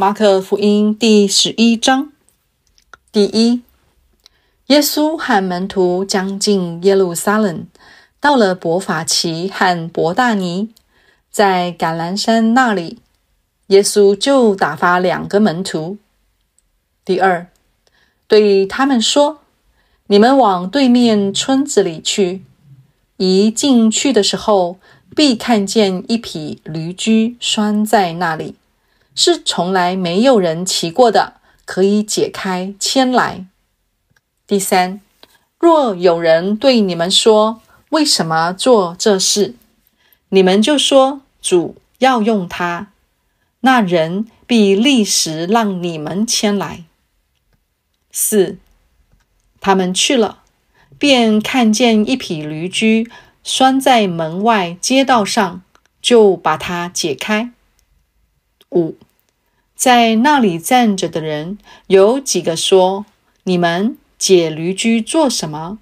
马可福音第十一章第一：耶稣和门徒将近耶路撒冷，到了伯法奇和伯大尼，在橄榄山那里，耶稣就打发两个门徒。第二，对他们说：“你们往对面村子里去，一进去的时候，必看见一匹驴驹拴在那里。”是从来没有人骑过的，可以解开牵来。第三，若有人对你们说为什么做这事，你们就说主要用它，那人必立时让你们牵来。四，他们去了，便看见一匹驴驹拴在门外街道上，就把它解开。五。在那里站着的人有几个说：“你们解驴驹做什么？”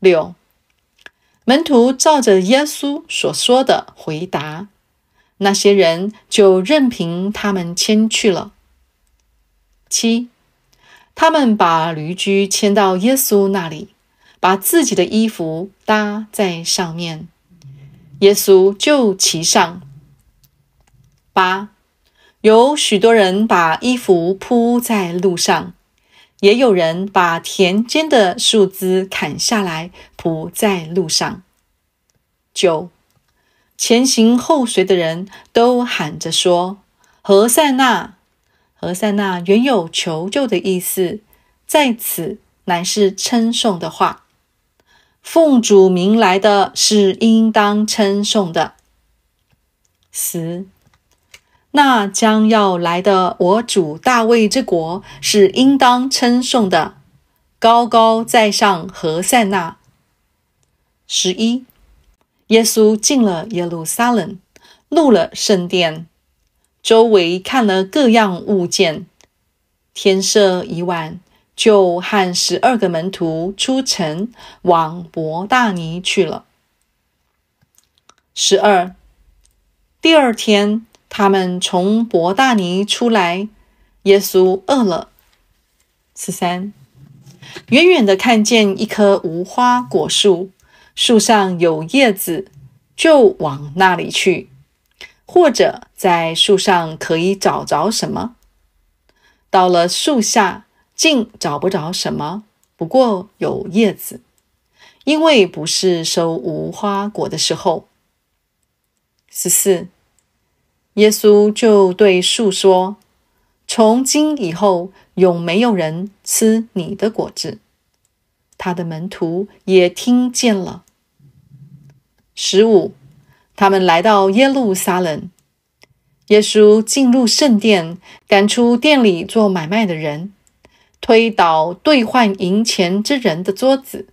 六门徒照着耶稣所说的回答，那些人就任凭他们牵去了。七他们把驴驹牵到耶稣那里，把自己的衣服搭在上面，耶稣就骑上。八。有许多人把衣服铺在路上，也有人把田间的树枝砍下来铺在路上。九，前行后随的人都喊着说：“何塞纳，何塞纳。”原有求救的意思，在此乃是称颂的话。奉主名来的是应当称颂的。十。那将要来的我主大卫之国是应当称颂的，高高在上何塞纳。十一，耶稣进了耶路撒冷，入了圣殿，周围看了各样物件，天色已晚，就和十二个门徒出城往伯大尼去了。十二，第二天。他们从伯大尼出来，耶稣饿了。十三，远远的看见一棵无花果树，树上有叶子，就往那里去。或者在树上可以找着什么？到了树下，竟找不着什么，不过有叶子，因为不是收无花果的时候。十四。耶稣就对树说：“从今以后，永没有人吃你的果子。”他的门徒也听见了。十五，他们来到耶路撒冷，耶稣进入圣殿，赶出店里做买卖的人，推倒兑换银钱之人的桌子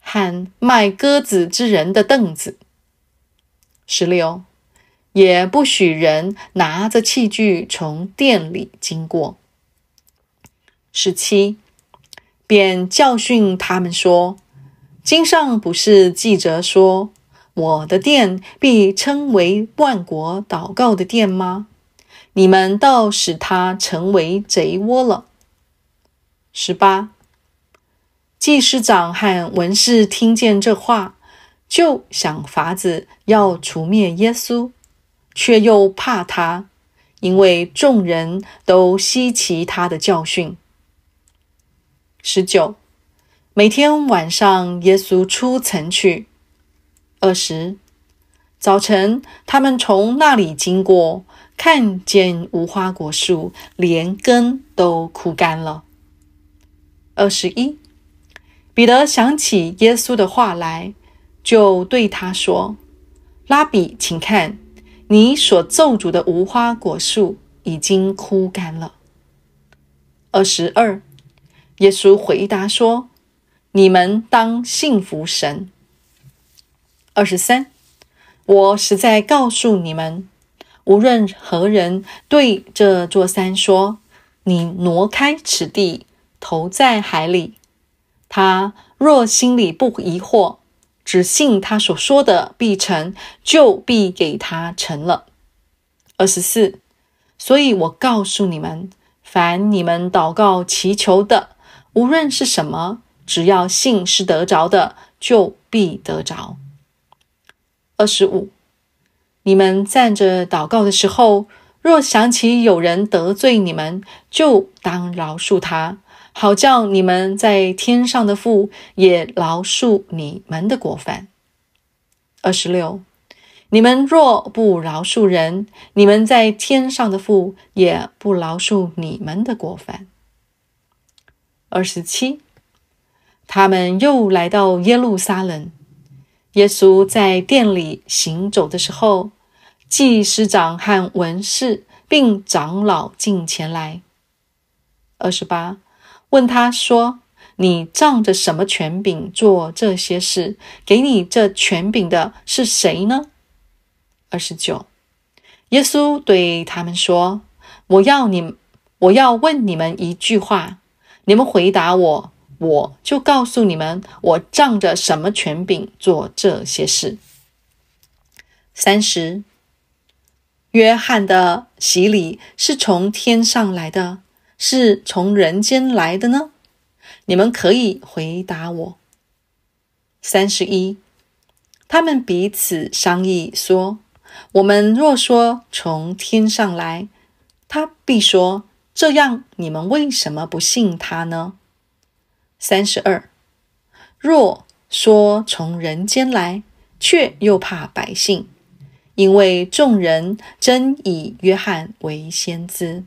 和卖鸽子之人的凳子。十六。也不许人拿着器具从店里经过。十七，便教训他们说：“经上不是记着说，我的店必称为万国祷告的店吗？你们倒使他成为贼窝了。”十八，祭司长和文士听见这话，就想法子要除灭耶稣。却又怕他，因为众人都稀奇他的教训。十九，每天晚上，耶稣出城去。二十，早晨，他们从那里经过，看见无花果树连根都枯干了。二十一，彼得想起耶稣的话来，就对他说：“拉比，请看。”你所咒诅的无花果树已经枯干了。二十二，耶稣回答说：“你们当信服神。”二十三，我实在告诉你们，无论何人对这座山说：‘你挪开此地，投在海里’，他若心里不疑惑，只信他所说的必成就必给他成了。二十四，所以我告诉你们，凡你们祷告祈求的，无论是什么，只要信是得着的，就必得着。二十五，你们站着祷告的时候，若想起有人得罪你们，就当饶恕他。好叫你们在天上的父也饶恕你们的过犯。二十六，你们若不饶恕人，你们在天上的父也不饶恕你们的过犯。二十七，他们又来到耶路撒冷。耶稣在店里行走的时候，祭司长和文士并长老进前来。二十八。问他说：“你仗着什么权柄做这些事？给你这权柄的是谁呢？”二十九，耶稣对他们说：“我要你，我要问你们一句话，你们回答我，我就告诉你们，我仗着什么权柄做这些事。”三十，约翰的洗礼是从天上来的。是从人间来的呢？你们可以回答我。三十一，他们彼此商议说：“我们若说从天上来，他必说这样，你们为什么不信他呢？”三十二，若说从人间来，却又怕百姓，因为众人真以约翰为先知。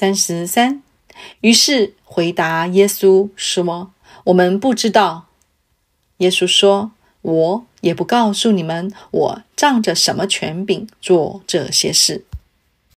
三十三，于是回答耶稣说：“我们不知道。”耶稣说：“我也不告诉你们，我仗着什么权柄做这些事。”